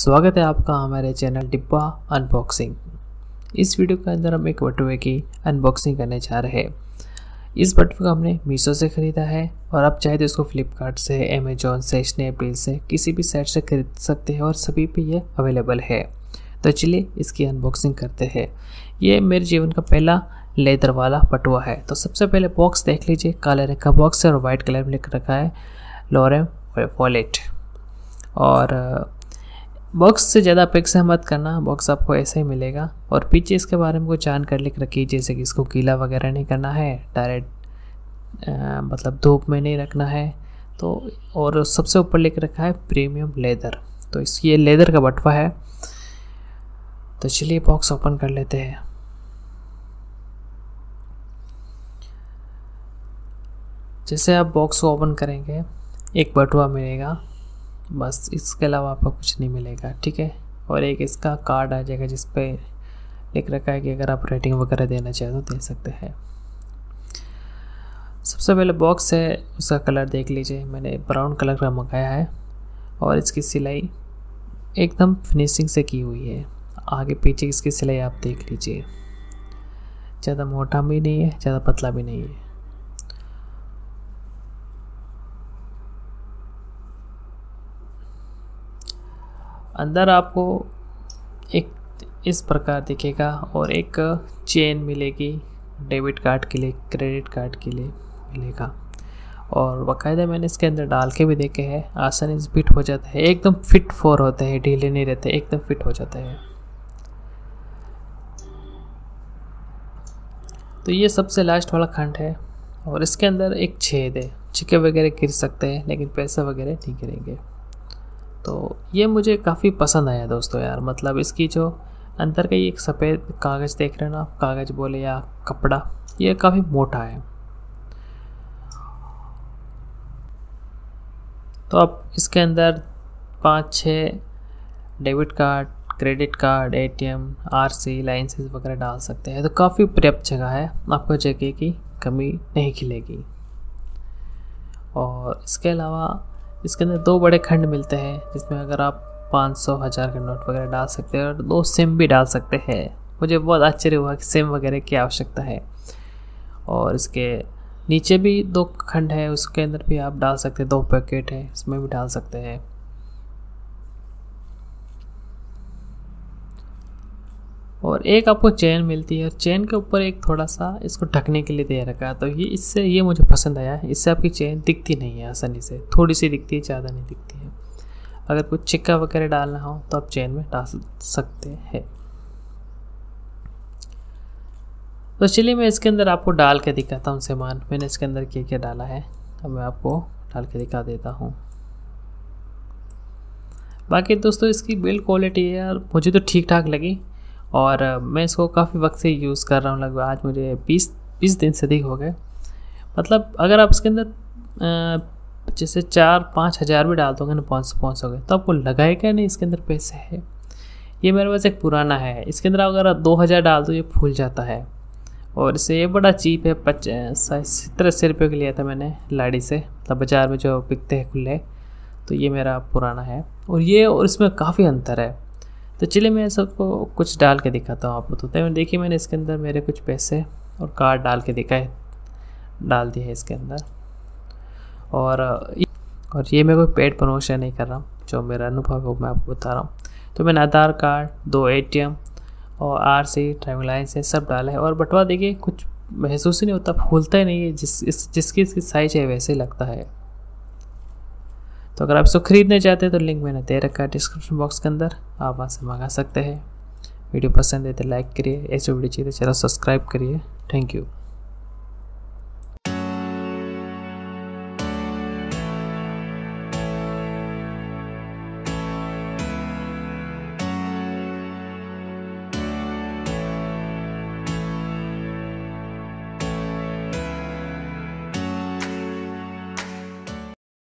स्वागत है आपका हमारे चैनल डिब्बा अनबॉक्सिंग इस वीडियो के अंदर हम एक बटुए की अनबॉक्सिंग करने जा रहे हैं इस बटुए को हमने मीशो से ख़रीदा है और आप चाहे तो इसको फ्लिपकार्ट से अमेजोन से स्नैपडील से किसी भी साइट से खरीद सकते हैं और सभी पे ये अवेलेबल है तो चलिए इसकी अनबॉक्सिंग करते हैं ये मेरे जीवन का पहला लेदर वाला बटुआ है तो सबसे पहले बॉक्स देख लीजिए काले रंग का बॉक्स है और वाइट कलर में लिख रखा है लोरेम वॉलेट और बॉक्स से ज़्यादा अपेक्षा मत करना बॉक्स आपको ऐसे ही मिलेगा और पीछे इसके बारे में कुछ जान कर लिख रखी जैसे कि इसको गीला वगैरह नहीं करना है डायरेक्ट मतलब धूप में नहीं रखना है तो और सबसे ऊपर लिख रखा है प्रीमियम लेदर तो इस ये लेदर का बटवा है तो चलिए बॉक्स ओपन कर लेते हैं जैसे आप बॉक्स को ओपन करेंगे एक बटुआ मिलेगा बस इसके अलावा आपको कुछ नहीं मिलेगा ठीक है और एक इसका कार्ड आ जाएगा जिस पर लिख रखा है कि अगर आप रेटिंग वगैरह देना चाहें तो दे सकते हैं सबसे पहले बॉक्स है उसका कलर देख लीजिए मैंने ब्राउन कलर का मंगाया है और इसकी सिलाई एकदम फिनिशिंग से की हुई है आगे पीछे इसकी सिलाई आप देख लीजिए ज़्यादा मोटा भी नहीं है ज़्यादा पतला भी नहीं है अंदर आपको एक इस प्रकार दिखेगा और एक चेन मिलेगी डेबिट कार्ड के लिए क्रेडिट कार्ड के लिए मिलेगा और बाकायदा मैंने इसके अंदर डाल के भी देखे हैं आसानी से फिट हो जाता है एकदम फिट फोर होते हैं ढीले नहीं रहते एकदम फिट हो जाते हैं तो ये सबसे लास्ट वाला खंड है और इसके अंदर एक छेद है छिके वगैरह गिर सकते हैं लेकिन पैसा वगैरह नहीं गिरेंगे तो ये मुझे काफ़ी पसंद आया दोस्तों यार मतलब इसकी जो अंदर का ये एक सफ़ेद कागज़ देख रहे हो ना कागज़ बोले या कपड़ा ये काफ़ी मोटा है तो आप इसके अंदर पाँच छः debit card credit card A T M R C licence वगैरह डाल सकते हैं तो काफ़ी पर्याप्त जगह है आपको जगह की कमी नहीं खिलेगी और इसके अलावा इसके अंदर दो बड़े खंड मिलते हैं जिसमें अगर आप पाँच सौ हज़ार के नोट वगैरह डाल सकते हैं और दो सिम भी डाल सकते हैं मुझे बहुत आश्चर्य हुआ कि सिम वगैरह की आवश्यकता है और इसके नीचे भी दो खंड है उसके अंदर भी आप डाल सकते हैं दो पैकेट है इसमें भी डाल सकते हैं और एक आपको चेन मिलती है चेन के ऊपर एक थोड़ा सा इसको ढकने के लिए दे रखा है तो ये इससे ये मुझे पसंद आया है इससे आपकी चेन दिखती नहीं है आसानी से थोड़ी सी दिखती है ज़्यादा नहीं दिखती है अगर कुछ चिक्का वगैरह डालना हो तो आप चेन में डाल सकते हैं तो चलिए मैं इसके अंदर आपको डाल के दिखाता हूँ सामान मैंने इसके अंदर क्या क्या डाला है अब मैं आपको डाल के दिखा देता हूँ बाकी दोस्तों इसकी बिल्ड क्वालिटी है यार मुझे तो ठीक ठाक लगी और मैं इसको काफ़ी वक्त से यूज़ कर रहा हूँ लगभग आज मुझे बीस बीस दिन से अधिक हो गए मतलब अगर आप इसके अंदर जैसे चार पाँच हज़ार भी डाल दोगे ना सौ गए तो आपको लगाएगा नहीं इसके अंदर पैसे है ये मेरे पास एक पुराना है इसके अंदर अगर आप दो हज़ार डाल दो ये फूल जाता है और इसे ये बड़ा चीप है पचास सत्तर अस्सी रुपये का लिया था मैंने लाड़ी से मतलब बाज़ार में जो बिकते हैं खुले तो ये मेरा पुराना है और ये और इसमें काफ़ी अंतर है तो चलिए मैं सबको कुछ डाल के दिखाता हूँ आपको तो।, तो मैं देखिए मैंने इसके अंदर मेरे कुछ पैसे और कार्ड डाल के देखा है डाल दिया है इसके अंदर और और ये मैं कोई पेड प्रमोशन नहीं कर रहा हूँ जो मेरा अनुभव है मैं आपको बता रहा हूँ तो मैंने आधार कार्ड दो ए और आर सी ड्राइविंग लाइसेंस सब डाला है और बटवा देखिए कुछ महसूस ही नहीं होता फूलता ही नहीं है जिस इस, जिसकी इसकी साइज है वैसे लगता है तो अगर आप इसको खरीदने चाहते हैं तो लिंक मैंने दे रखा है डिस्क्रिप्शन बॉक्स के अंदर आप वहाँ से मंगा सकते हैं वीडियो पसंद है तो लाइक करिए ऐसे वीडियो चाहिए तो चैनल सब्सक्राइब करिए थैंक यू